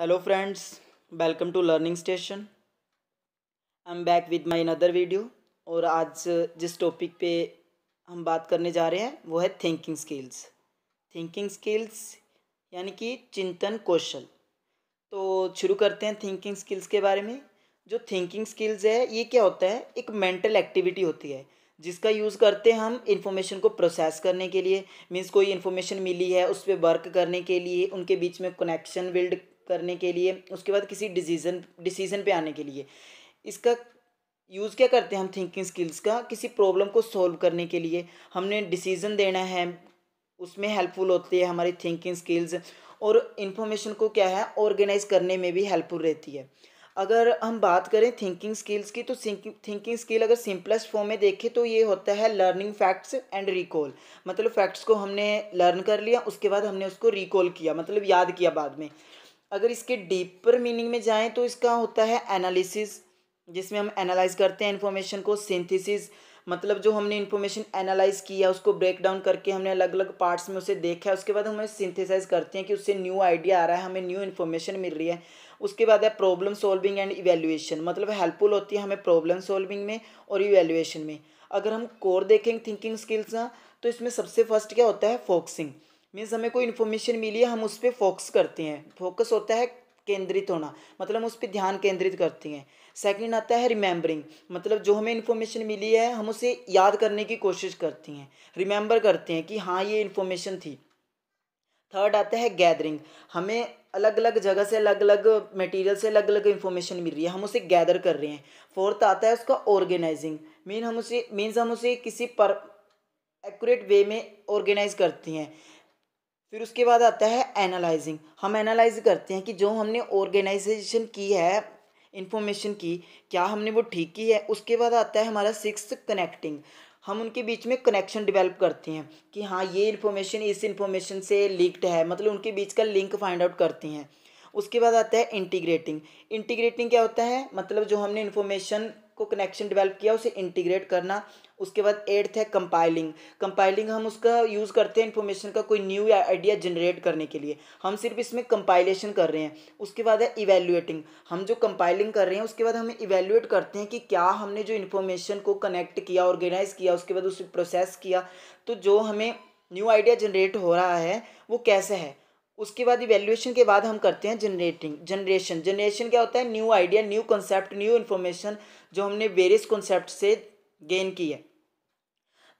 hello friends welcome to learning station I am back with my another video और आज जिस topic पे हम बात करने जा रहे हैं वो है थिंकिंग स्किल्स थिंकिंग स्किल्स यानी कि चिंतन कौशल तो शुरू करते हैं थिंकिंग स्किल्स के बारे में जो थिंकिंग स्किल्स है ये क्या होता है एक मेंटल एक्टिविटी होती है जिसका यूज़ करते हैं हम इन्फॉर्मेशन को प्रोसेस करने के लिए मीन्स कोई इन्फॉर्मेशन मिली है उस पर वर्क करने के लिए उनके बीच में कनेक्शन बिल्ड करने के लिए उसके बाद किसी डिसीजन डिसीजन पे आने के लिए इसका यूज़ क्या करते हैं हम थिंकिंग स्किल्स का किसी प्रॉब्लम को सॉल्व करने के लिए हमने डिसीजन देना है उसमें हेल्पफुल होती है हमारी थिंकिंग स्किल्स और इन्फॉर्मेशन को क्या है ऑर्गेनाइज करने में भी हेल्पफुल रहती है अगर हम बात करें थिंकिंग स्किल्स की तो थिंकिंग स्किल अगर सिंपलेस्ट फॉर्म में देखें तो ये होता है लर्निंग फैक्ट्स एंड रिकॉल मतलब फैक्ट्स को हमने लर्न कर लिया उसके बाद हमने उसको रिकॉल किया मतलब याद किया बाद में अगर इसके डीपर मीनिंग में जाएं तो इसका होता है एनालिसिस जिसमें हम एनालाइज करते हैं इन्फॉर्मेशन को सिंथेसिस मतलब जो हमने इन्फॉर्मेशन एनालाइज किया उसको ब्रेक डाउन करके हमने अलग अलग पार्ट्स में उसे देखा है उसके बाद हमें सिंथेसाइज करते हैं कि उससे न्यू आइडिया आ रहा है हमें न्यू इन्फॉर्मेशन मिल रही है उसके बाद है प्रॉब्लम सॉल्विंग एंड इवेल्युएशन मतलब हेल्पफुल होती है हमें प्रॉब्लम सॉल्विंग में और इवेल्युएशन में अगर हम कोर देखेंगे थिंकिंग स्किल्स तो इसमें सबसे फर्स्ट क्या होता है फोकसिंग मीन्स हमें कोई इन्फॉर्मेशन मिली है हम उस पर फोकस करते हैं फोकस होता है केंद्रित होना मतलब हम उस पर ध्यान केंद्रित करती हैं सेकंड आता है रिमेंबरिंग मतलब जो हमें इन्फॉर्मेशन मिली है हम उसे याद करने की कोशिश करती हैं रिमेंबर करते हैं कि हाँ ये इन्फॉर्मेशन थी थर्ड आता है गैदरिंग हमें अलग अलग जगह से अलग अलग मटेरियल से अलग अलग इन्फॉर्मेशन मिल रही है हम उसे गैदर कर रहे हैं फोर्थ आता है उसका ऑर्गेनाइजिंग मीन हम उसे मीन्स हम उसे किसी पर एक्यूरेट वे में ऑर्गेनाइज करती हैं फिर उसके बाद आता है एनालाइजिंग हम एनालाइज करते हैं कि जो हमने ऑर्गेनाइजेशन की है इन्फॉर्मेशन की क्या हमने वो ठीक की है उसके बाद आता है हमारा सिक्स कनेक्टिंग हम उनके बीच में कनेक्शन डेवलप करते हैं कि हाँ ये इन्फॉर्मेशन इस इन्फॉर्मेशन से लिंक्ड है मतलब उनके बीच का लिंक फाइंड आउट करते हैं उसके बाद आता है इंटीग्रेटिंग इंटीग्रेटिंग क्या होता है मतलब जो हमने इन्फॉर्मेशन को कनेक्शन डेवलप किया उसे इंटीग्रेट करना उसके बाद एट्थ है कंपाइलिंग कंपाइलिंग हम उसका यूज़ करते हैं इन्फॉर्मेशन का कोई न्यू आइडिया जनरेट करने के लिए हम सिर्फ इसमें कंपाइलेशन कर रहे हैं उसके बाद है इवेल्यूएटिंग हम जो कंपाइलिंग कर रहे हैं उसके बाद हम इवेल्यूएट करते हैं कि क्या हमने जो इन्फॉर्मेशन को कनेक्ट किया ऑर्गेनाइज किया उसके बाद उसे प्रोसेस किया तो जो हमें न्यू आइडिया जनरेट हो रहा है वो कैसे है उसके बाद इवेल्युएशन के बाद हम करते हैं जनरेटिंग जनरेशन जनरेशन क्या होता है new idea new concept new information जो हमने वेरियस कॉन्सेप्ट से गेन की है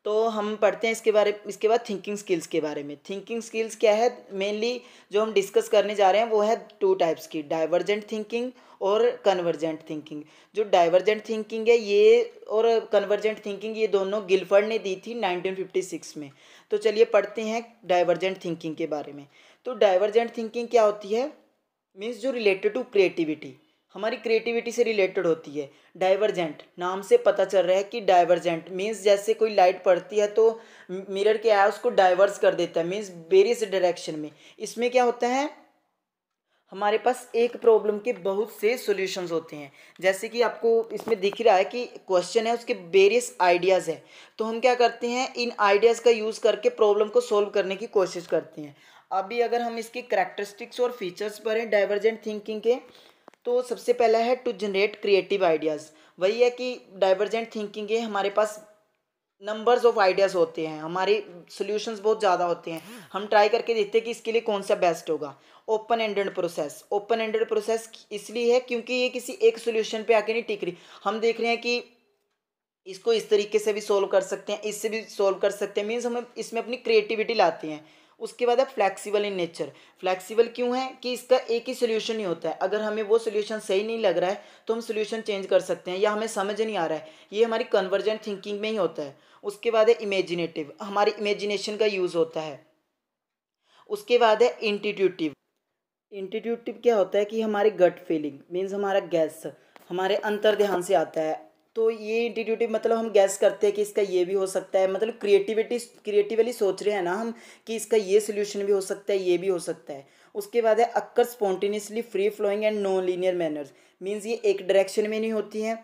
तो हम पढ़ते हैं इसके बारे इसके बाद थिंकिंग स्किल्स के बारे में थिंकिंग स्किल्स क्या है मेनली जो हम डिस्कस करने जा रहे हैं वो है टू टाइप्स की डाइवर्जेंट थिंकिंग और कन्वर्जेंट थिंकिंग जो डाइवर्जेंट थिंकिंग है ये और कन्वर्जेंट थिंकिंग ये दोनों गिलफर्ड ने दी थी 1956 में तो चलिए पढ़ते हैं डाइवर्जेंट थिंकिंग के बारे में तो डाइवर्जेंट थिंकिंग क्या होती है मीन्स जो रिलेटेड टू क्रिएटिविटी हमारी क्रिएटिविटी से रिलेटेड होती है डाइवर्जेंट नाम से पता चल रहा है कि डाइवर्जेंट मीन्स जैसे कोई लाइट पड़ती है तो मिरर के आया उसको डाइवर्स कर देता है मीन्स वेरियस डायरेक्शन में इसमें क्या होता है हमारे पास एक प्रॉब्लम के बहुत से सॉल्यूशंस होते हैं जैसे कि आपको इसमें दिख रहा है कि क्वेश्चन है उसके वेरियस आइडियाज़ हैं तो हम क्या करते हैं इन आइडियाज़ का यूज़ करके प्रॉब्लम को सोल्व करने की कोशिश करते हैं अभी अगर हम इसके करेक्टरिस्टिक्स और फीचर्स पर हैं डाइवर्जेंट थिंकिंग के तो सबसे पहला है टू जनरेट क्रिएटिव आइडियाज़ वही है कि डाइवर्जेंट थिंकिंग है हमारे पास नंबर्स ऑफ आइडियाज़ होते हैं हमारे सॉल्यूशंस बहुत ज़्यादा होते हैं हम ट्राई करके देखते हैं कि इसके लिए कौन सा बेस्ट होगा open ended process open ended process इसलिए है क्योंकि ये किसी एक सोल्यूशन पे आके नहीं टिक रही हम देख रहे हैं कि इसको इस तरीके से भी सोल्व कर सकते हैं इससे भी सोल्व कर सकते हैं मीन्स हम इसमें अपनी क्रिएटिविटी लाते हैं उसके बाद है फ्लैक्सीबल इन नेचर फ्लैक्सीबल क्यों है कि इसका एक ही सोल्यूशन ही होता है अगर हमें वो सोल्यूशन सही नहीं लग रहा है तो हम सोल्यूशन चेंज कर सकते हैं या हमें समझ नहीं आ रहा है ये हमारी कन्वर्जेंट थिंकिंग में ही होता है उसके बाद है इमेजिनेटिव हमारी इमेजिनेशन का यूज़ होता है उसके बाद है इंटीट्यूटिव इंटीट्यूटिव क्या होता है कि हमारे गट फीलिंग मीन्स हमारा गैस हमारे अंतर ध्यान से आता है तो ये इंटीट्यूटिव मतलब हम गैस करते हैं कि इसका ये भी हो सकता है मतलब क्रिएटिविटी क्रिएटिवली सोच रहे हैं ना हम कि इसका ये सोल्यूशन भी हो सकता है ये भी हो सकता है उसके बाद है occur spontaneously free flowing and non linear manners means ये एक डायरेक्शन में नहीं होती हैं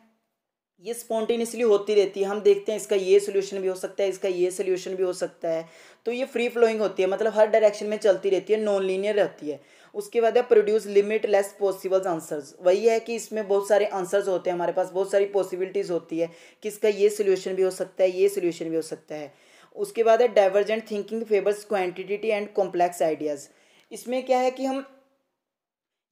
ये स्पॉन्टेनियसली होती रहती है हम देखते हैं इसका ये सोल्यूशन भी हो सकता है इसका ये सोल्यूशन भी हो सकता है तो ये फ्री फ्लोइंग होती है मतलब हर डायरेक्शन में चलती रहती है नॉन लीनियर रहती है उसके बाद है produce limitless possible answers वही है कि इसमें बहुत सारे आंसर्स होते हैं हमारे पास बहुत सारी पॉसिबिलिटीज़ होती है कि इसका ये सोल्यूशन भी हो सकता है ये सोल्यूशन भी हो सकता है उसके बाद है divergent thinking favours quantity and complex ideas इसमें क्या है कि हम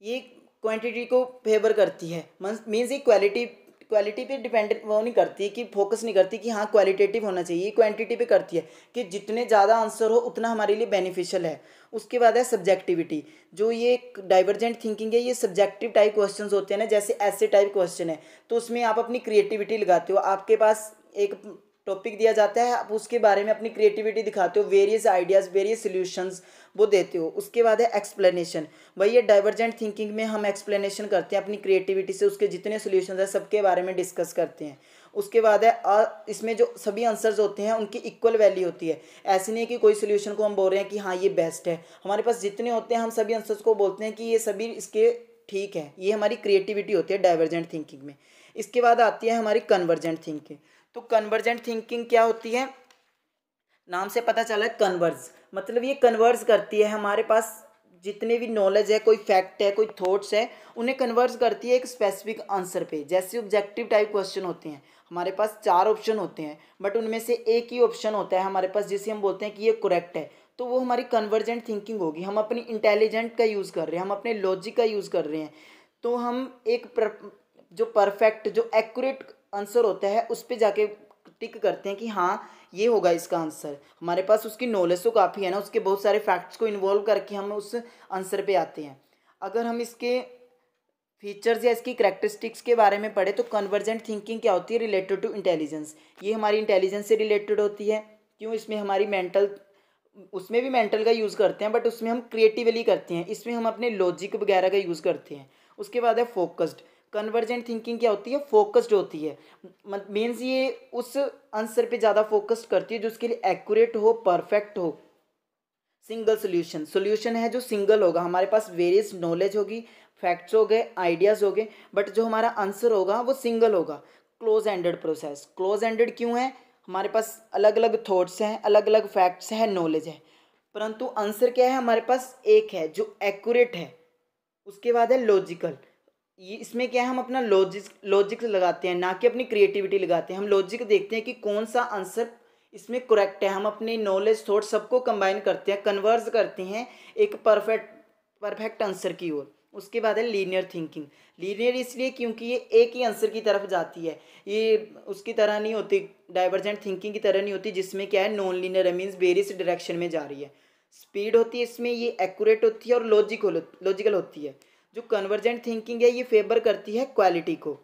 ये क्वान्टिटी को फेवर करती है मीन्स ये क्वालिटी क्वालिटी पे डिपेंड वो नहीं करती कि फोकस नहीं करती कि हाँ क्वालिटेटिव होना चाहिए क्वांटिटी पे करती है कि जितने ज़्यादा आंसर हो उतना हमारे लिए बेनिफिशियल है उसके बाद है सब्जेक्टिविटी जो ये डाइवर्जेंट थिंकिंग है ये सब्जेक्टिव टाइप क्वेश्चन होते हैं ना जैसे ऐसे टाइप क्वेश्चन है तो उसमें आप अपनी क्रिएटिविटी लगाते हो आपके पास एक टॉपिक दिया जाता है आप उसके बारे में अपनी क्रिएटिविटी दिखाते हो वेरियस आइडियाज़ वेरियस सोल्यूशंस वो देते हो उसके बाद है एक्सप्लेनेशन भाई ये डाइवर्जेंट थिंकिंग में हम एक्सप्लेनेशन करते हैं अपनी क्रिएटिविटी से उसके जितने सोल्यूशन है सबके बारे में डिस्कस करते हैं उसके बाद है आ, इसमें जो सभी आंसर्स होते हैं उनकी इक्वल वैल्यू होती है ऐसे नहीं है कि कोई सोल्यूशन को हम बोल रहे हैं कि हाँ ये बेस्ट है हमारे पास जितने होते हैं हम सभी आंसर्स को बोलते हैं कि ये सभी इसके ठीक है ये हमारी क्रिएटिविटी होती है डाइवर्जेंट थिंकिंग में इसके बाद आती है हमारी कन्वर्जेंट थिंकिंग तो कन्वर्जेंट थिंकिंग क्या होती है नाम से पता चला है कन्वर्ज मतलब ये कन्वर्ज करती है हमारे पास जितने भी नॉलेज है कोई फैक्ट है कोई थॉट्स है उन्हें कन्वर्ज करती है एक स्पेसिफिक आंसर पे जैसे ऑब्जेक्टिव टाइप क्वेश्चन होते हैं हमारे पास चार ऑप्शन होते हैं बट उनमें से एक ही ऑप्शन होता है हमारे पास जिसे हम बोलते हैं कि ये करेक्ट है तो वो हमारी कन्वर्जेंट थिंकिंग होगी हम अपनी इंटेलिजेंट का यूज़ कर रहे हैं हम अपने लॉजिक का यूज़ कर रहे हैं तो हम एक पर, जो परफेक्ट जो एक्यूरेट आंसर होता है उस पर जाके टिक करते हैं कि हाँ ये होगा इसका आंसर हमारे पास उसकी नॉलेज तो काफ़ी है ना उसके बहुत सारे फैक्ट्स को इन्वॉल्व करके हम उस आंसर पे आते हैं अगर हम इसके फीचर्स या इसकी करेक्टरिस्टिक्स के बारे में पढ़े तो कन्वर्जेंट थिंकिंग क्या होती है रिलेटेड टू इंटेलिजेंस ये हमारी इंटेलिजेंस से रिलेटेड होती है क्यों इसमें हमारी मेंटल उसमें भी मेंटल का यूज़ करते हैं बट उसमें हम क्रिएटिवली करते हैं इसमें हम अपने लॉजिक वगैरह का यूज़ करते हैं उसके बाद है फोकस्ड कन्वर्जेंट थिंकिंग क्या होती है फोकस्ड होती है मीन्स ये उस आंसर पे ज़्यादा फोकस्ड करती है जो उसके लिए एक्यूरेट हो परफेक्ट हो सिंगल सोल्यूशन सोल्यूशन है जो सिंगल होगा हमारे पास वेरियस नॉलेज होगी फैक्ट्स हो गए आइडियाज़ हो गए बट जो हमारा आंसर होगा वो सिंगल होगा close ended process close ended क्यों है हमारे पास अलग अलग थॉट्स हैं अलग अलग फैक्ट्स हैं नॉलेज है परंतु आंसर क्या है हमारे पास एक है जो एक्यूरेट है उसके बाद है लॉजिकल ये इसमें क्या है हम अपना लॉजिक लॉजिक लगाते हैं ना कि अपनी क्रिएटिविटी लगाते हैं हम लॉजिक देखते हैं कि कौन सा आंसर इसमें करेक्ट है हम अपने नॉलेज थॉट सबको कंबाइन करते हैं कन्वर्स करते हैं एक परफेक्ट परफेक्ट आंसर की ओर उसके बाद है लीनियर थिंकिंग लीनियर इसलिए क्योंकि ये एक ही आंसर की तरफ जाती है ये उसकी तरह नहीं होती डाइवर्जेंट थिंकिंग की तरह नहीं होती जिसमें क्या है non linear means various direction में जा रही है स्पीड होती है इसमें ये एक्यूरेट होती है और लॉजिकल लॉजिकल होती है जो कन्वर्जेंट थिंकिंग है ये फेवर करती है क्वालिटी को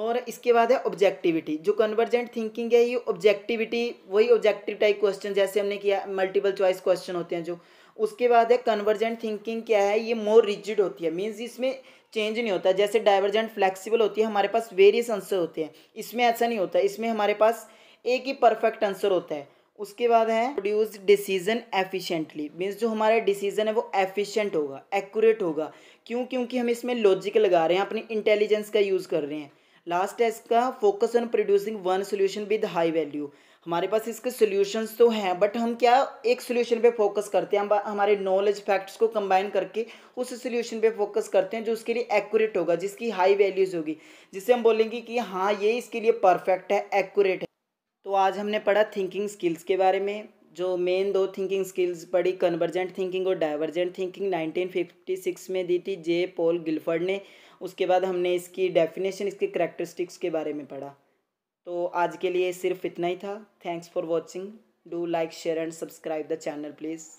और इसके बाद है ऑब्जेक्टिविटी जो कन्वर्जेंट थिंकिंग है ये ऑब्जेक्टिविटी वही ऑब्जेक्टिव टाइप क्वेश्चन जैसे हमने किया मल्टीपल चॉइस क्वेश्चन होते हैं जो उसके बाद है कन्वर्जेंट थिंकिंग क्या है ये मोर रिजिड होती है मीन्स इसमें चेंज नहीं होता जैसे डाइवर्जेंट फ्लेक्सिबल होती है हमारे पास वेरियस आंसर होते हैं इसमें ऐसा नहीं होता इसमें हमारे पास एक ही परफेक्ट आंसर होता है उसके बाद है प्रोड्यूस डिसीजन एफिशिएंटली मीन्स जो हमारा डिसीजन है वो एफिशिएंट होगा एक्यूरेट होगा क्यों क्योंकि हम इसमें लॉजिक लगा रहे हैं अपनी इंटेलिजेंस का यूज़ कर रहे हैं लास्ट है इसका focus on producing one solution with high value हमारे पास इसके सोल्यूशंस तो हैं बट हम क्या एक सोल्यूशन पे फोकस करते हैं हम हमारे नॉलेज फैक्ट्स को कंबाइन करके उस सोल्यूशन पे फोकस करते हैं जो उसके लिए एक्यूरेट होगा जिसकी हाई वैल्यूज़ होगी जिससे हम बोलेंगे कि हाँ ये इसके लिए परफेक्ट है एक्यूरेट है तो आज हमने पढ़ा थिंकिंग स्किल्स के बारे में जो मेन दो थिंकिंग स्किल्स पढ़ी कन्वर्जेंट थिंकिंग और डाइवर्जेंट थिंकिंग 1956 में दी थी जे पॉल गिलफर्ड ने उसके बाद हमने इसकी डेफिनेशन इसके करेक्टरिस्टिक्स के बारे में पढ़ा तो आज के लिए सिर्फ इतना ही था thanks for watching do like share and subscribe the channel please